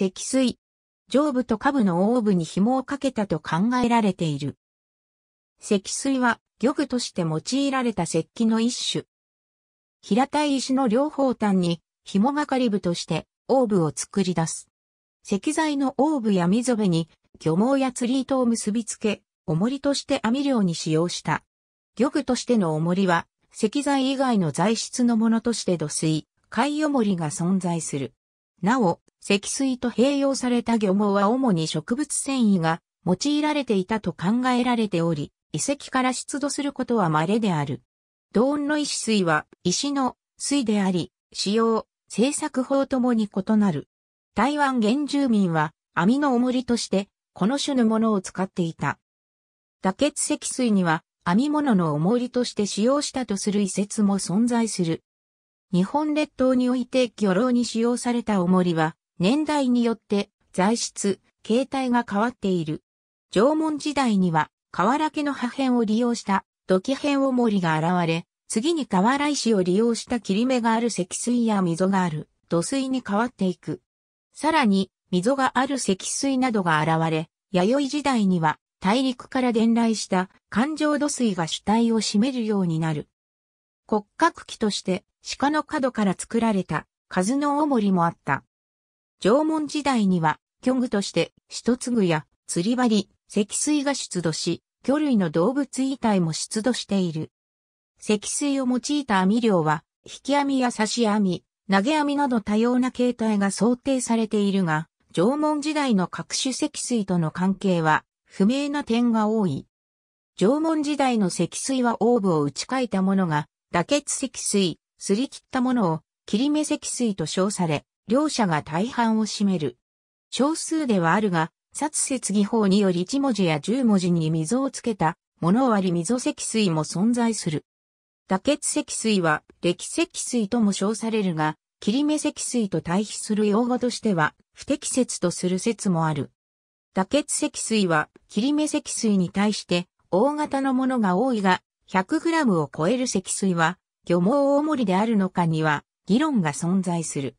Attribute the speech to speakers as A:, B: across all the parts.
A: 積水。上部と下部の大部に紐をかけたと考えられている。積水は漁具として用いられた石器の一種。平たい石の両方端に紐がかり部としてオーブを作り出す。石材のオーブや溝辺に漁網や釣り糸を結び付け、重りとして網漁に使用した。漁具としての重りは石材以外の材質のものとして土水、海よもりが存在する。なお、積水と併用された漁網は主に植物繊維が用いられていたと考えられており、遺跡から出土することは稀である。同音の石水は石の水であり、使用、製作法ともに異なる。台湾原住民は網の重りとしてこの種のものを使っていた。打結積水には編み物の重りとして使用したとする遺説も存在する。日本列島において漁労に使用された重りは、年代によって材質、形態が変わっている。縄文時代には瓦家の破片を利用した土器片おもりが現れ、次に瓦石を利用した切り目がある積水や溝がある土水に変わっていく。さらに溝がある積水などが現れ、弥生時代には大陸から伝来した環状土水が主体を占めるようになる。骨格器として鹿の角から作られた数のおもりもあった。縄文時代には、巨具として、一粒や、釣り針、積水が出土し、魚類の動物遺体も出土している。積水を用いた網漁は、引き網や刺し網、投げ網など多様な形態が想定されているが、縄文時代の各種積水との関係は、不明な点が多い。縄文時代の積水はオーブを打ち替えたものが、打結積水、すり切ったものを、切り目積水と称され、両者が大半を占める。少数ではあるが、殺説技法により1文字や10文字に溝をつけた、物割り溝積水も存在する。打結積水は、歴積水とも称されるが、切り目積水と対比する用語としては、不適切とする説もある。打結積水は、切り目積水に対して、大型のものが多いが、100g を超える積水は、漁網大盛りであるのかには、議論が存在する。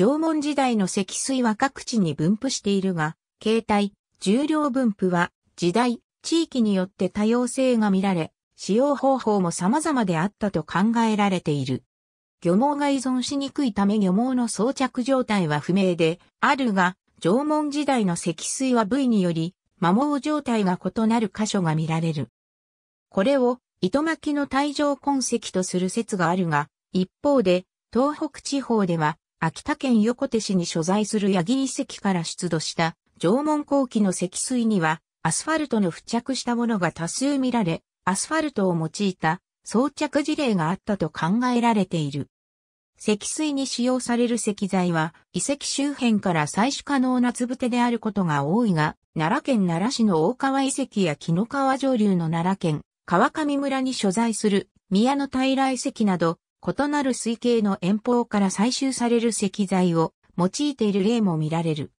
A: 縄文時代の積水は各地に分布しているが、形態、重量分布は時代、地域によって多様性が見られ、使用方法も様々であったと考えられている。漁網が依存しにくいため漁網の装着状態は不明であるが、縄文時代の積水は部位により、摩耗状態が異なる箇所が見られる。これを糸巻きの帯状痕跡とする説があるが、一方で、東北地方では秋田県横手市に所在する八木遺跡から出土した縄文後期の積水にはアスファルトの付着したものが多数見られ、アスファルトを用いた装着事例があったと考えられている。積水に使用される石材は遺跡周辺から採取可能なつぶてであることが多いが、奈良県奈良市の大川遺跡や木の川上流の奈良県川上村に所在する宮の平遺跡など異なる水系の遠方から採集される石材を用いている例も見られる。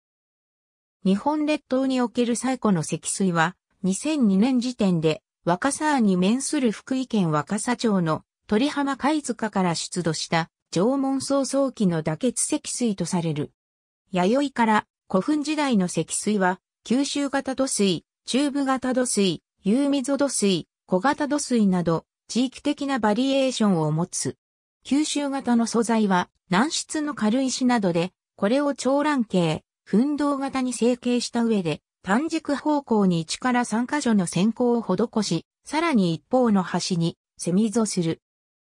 A: 日本列島における最古の積水は、2002年時点で若狭に面する福井県若狭町の鳥浜貝塚から出土した縄文草早期の打結積水とされる。弥生から古墳時代の積水は、九州型土水、中部型土水、有溝土水、小型土水など、地域的なバリエーションを持つ。吸収型の素材は軟質の軽石などで、これを長卵形、奮動型に成形した上で、単軸方向に1から3箇所の線香を施し、さらに一方の端に、セミゾする。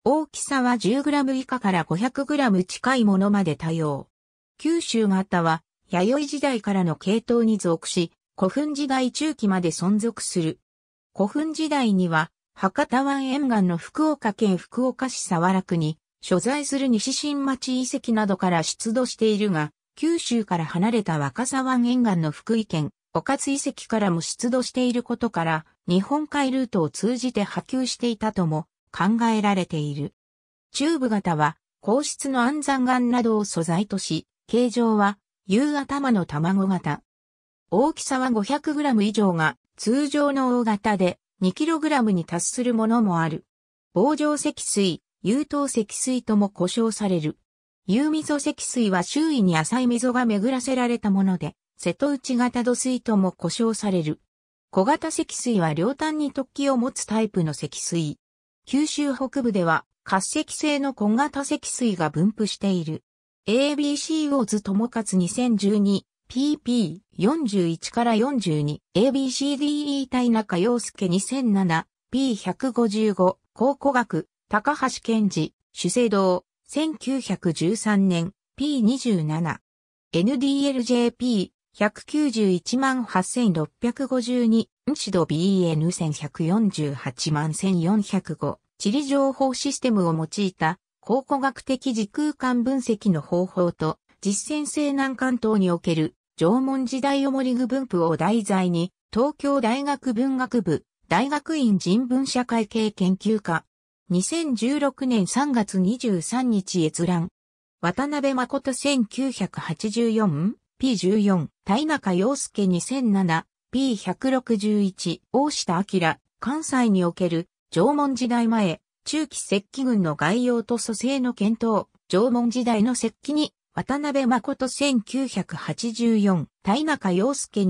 A: 大きさは 10g 以下から 500g 近いものまで多用。九州型は、弥生時代からの系統に属し、古墳時代中期まで存続する。古墳時代には、博多湾沿岸の福岡県福岡市沢楽に、所在する西新町遺跡などから出土しているが、九州から離れた若狭湾沿岸の福井県、岡津遺跡からも出土していることから、日本海ルートを通じて波及していたとも考えられている。中部型は、皇室の安山岩などを素材とし、形状は、夕頭の卵型。大きさは 500g 以上が通常の大型で 2kg に達するものもある。棒状積水、有糖積水とも呼称される。有溝積水は周囲に浅い溝が巡らせられたもので、瀬戸内型土水とも呼称される。小型積水は両端に突起を持つタイプの積水。九州北部では活石性の小型積水が分布している。ABC ォーズかつ 2012PP41 から 42ABCDE 対中洋介 2007P155 考古学高橋健治、主制堂、1913年、P27。NDLJP、191万8652、シド BN1148 万1405。地理情報システムを用いた考古学的時空間分析の方法と実践性南関東における縄文時代をり具分布を題材に東京大学文学部大学院人文社会系研究科2016年3月23日閲覧。渡辺誠 1984P14、田中洋介 2007P161、大下明、関西における縄文時代前、中期石器群の概要と蘇生の検討、縄文時代の石器に、渡辺誠1984、田中洋介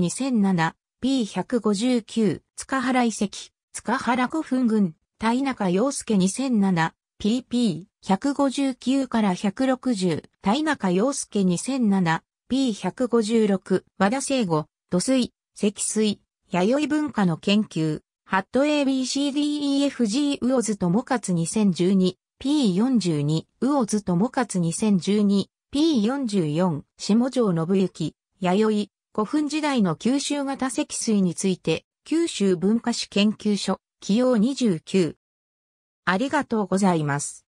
A: 2007P159、塚原遺跡、塚原古墳群、タイナカヨ中スケ 2007PP159 から160タイナカヨ中スケ 2007P156 和田聖吾土水積水弥生文化の研究ハット ABCDEFG ウオズ魚モカツ 2012P42 ウオズ魚モカツ 2012P44 下城信之弥生古墳時代の九州型積水について九州文化史研究所起用29。ありがとうございます。